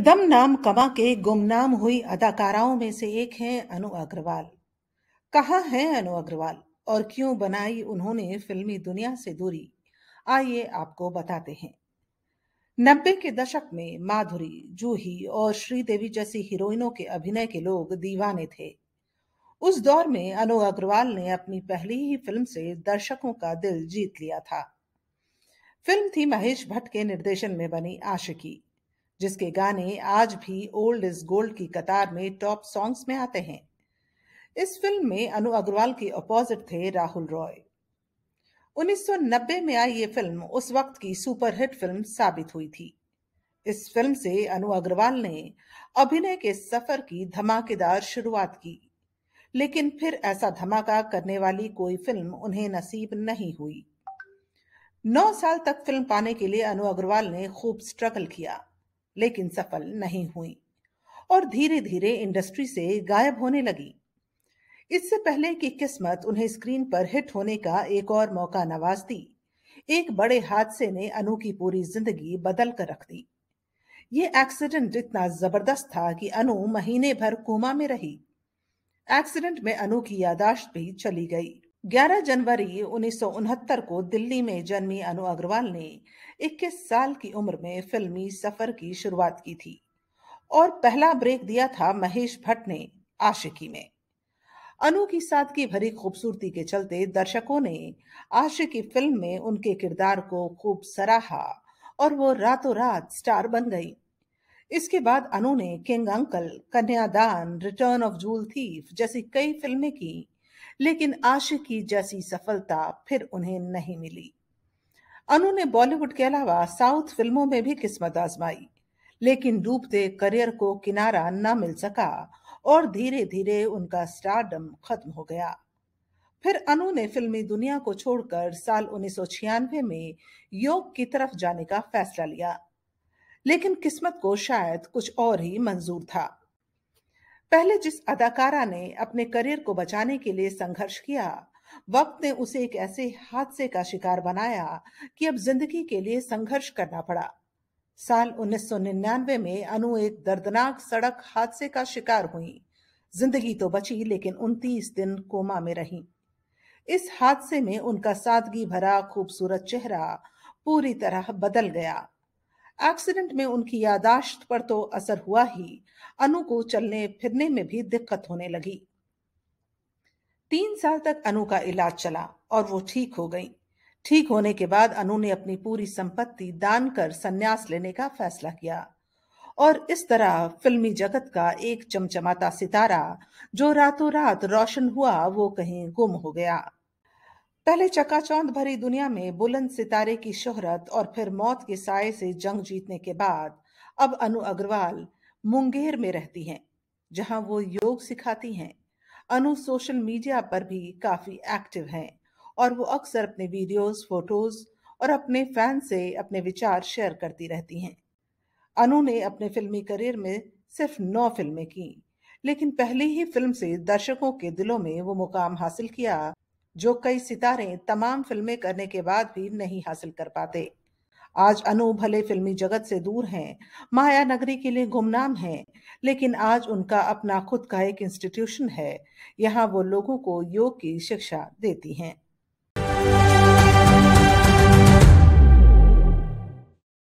एकदम नाम कमा के गुमनाम हुई अदाकाराओं में से एक हैं अनु अग्रवाल कहा है अनु अग्रवाल और क्यों बनाई उन्होंने फिल्मी दुनिया से दूरी आइए आपको बताते हैं नब्बे के दशक में माधुरी जूही और श्रीदेवी जैसी हीरोइनों के अभिनय के लोग दीवाने थे उस दौर में अनु अग्रवाल ने अपनी पहली ही फिल्म से दर्शकों का दिल जीत लिया था फिल्म थी महेश भट्ट के निर्देशन में बनी आशिकी जिसके गाने आज भी ओल्ड इज गोल्ड की कतार में टॉप सॉन्ग्स में आते हैं इस फिल्म में अनु अग्रवाल के अपोजिट थे राहुल रॉय 1990 में आई ये फिल्म उस वक्त की सुपरहिट फिल्म साबित हुई थी इस फिल्म से अनु अग्रवाल ने अभिनय के सफर की धमाकेदार शुरुआत की लेकिन फिर ऐसा धमाका करने वाली कोई फिल्म उन्हें नसीब नहीं हुई नौ साल तक फिल्म पाने के लिए अनु अग्रवाल ने खूब स्ट्रगल किया लेकिन सफल नहीं हुई और धीरे धीरे इंडस्ट्री से गायब होने लगी इससे पहले कि किस्मत उन्हें स्क्रीन पर हिट होने का एक और मौका नवाज दी एक बड़े हादसे ने अनु की पूरी जिंदगी बदल कर रख दी ये एक्सीडेंट इतना जबरदस्त था कि अनु महीने भर कोमा में रही एक्सीडेंट में अनु की यादाश्त भी चली गई 11 जनवरी उन्नीस को दिल्ली में जन्मी अनु अग्रवाल ने 21 साल की उम्र में फिल्मी सफर की शुरुआत की थी और पहला ब्रेक दिया था महेश भट्ट ने आशिकी में अनु की सादगी भरी खूबसूरती के चलते दर्शकों ने आशिकी फिल्म में उनके किरदार को खूब सराहा और वो रातों रात स्टार बन गई इसके बाद अनु ने किंग अंकल कन्यादान रिटर्न ऑफ जूल थीफ जैसी कई फिल्में की लेकिन आशिकी जैसी सफलता फिर उन्हें नहीं मिली अनु ने बॉलीवुड के अलावा साउथ फिल्मों में भी किस्मत आजमाई लेकिन डूबते करियर को किनारा न मिल सका और धीरे धीरे उनका स्टारडम खत्म हो गया फिर अनु ने फिल्मी दुनिया को छोड़कर साल उन्नीस में योग की तरफ जाने का फैसला लिया लेकिन किस्मत को शायद कुछ और ही मंजूर था पहले जिस अदाकारा ने अपने करियर को बचाने के लिए संघर्ष किया वक्त ने उसे एक ऐसे हादसे का शिकार बनाया कि अब जिंदगी के लिए संघर्ष करना पड़ा साल 1999 में अनु एक दर्दनाक सड़क हादसे का शिकार हुई जिंदगी तो बची लेकिन उनतीस दिन कोमा में रही इस हादसे में उनका सादगी भरा खूबसूरत चेहरा पूरी तरह बदल गया एक्सीडेंट में उनकी यादाश्त पर तो असर हुआ ही अनु को चलने फिरने में भी दिक्कत होने लगी तीन साल तक अनु का इलाज चला और वो ठीक हो गई ठीक होने के बाद अनु ने अपनी पूरी संपत्ति दान कर संन्यास लेने का फैसला किया और इस तरह फिल्मी जगत का एक चमचमाता सितारा जो रातों रात रोशन हुआ वो कहीं गुम हो गया पहले चकाचौंध भरी दुनिया में बुलंद सितारे की शोहरत और फिर मौत के साय से जंग जीतने के बाद अब अनु अग्रवाल मुंगेर में रहती हैं जहां वो योग सिखाती हैं अनु सोशल मीडिया पर भी काफी एक्टिव हैं और वो अक्सर अपने वीडियोस फोटोज और अपने फैन से अपने विचार शेयर करती रहती हैं अनु ने अपने फिल्मी करियर में सिर्फ नौ फिल्में की लेकिन पहली ही फिल्म से दर्शकों के दिलों में वो मुकाम हासिल किया जो कई सितारे तमाम फिल्में करने के बाद भी नहीं हासिल कर पाते आज अनु भले फिल्मी जगत से दूर हैं माया नगरी के लिए गुमनाम हैं लेकिन आज उनका अपना खुद का एक इंस्टीट्यूशन है यहाँ वो लोगों को योग की शिक्षा देती हैं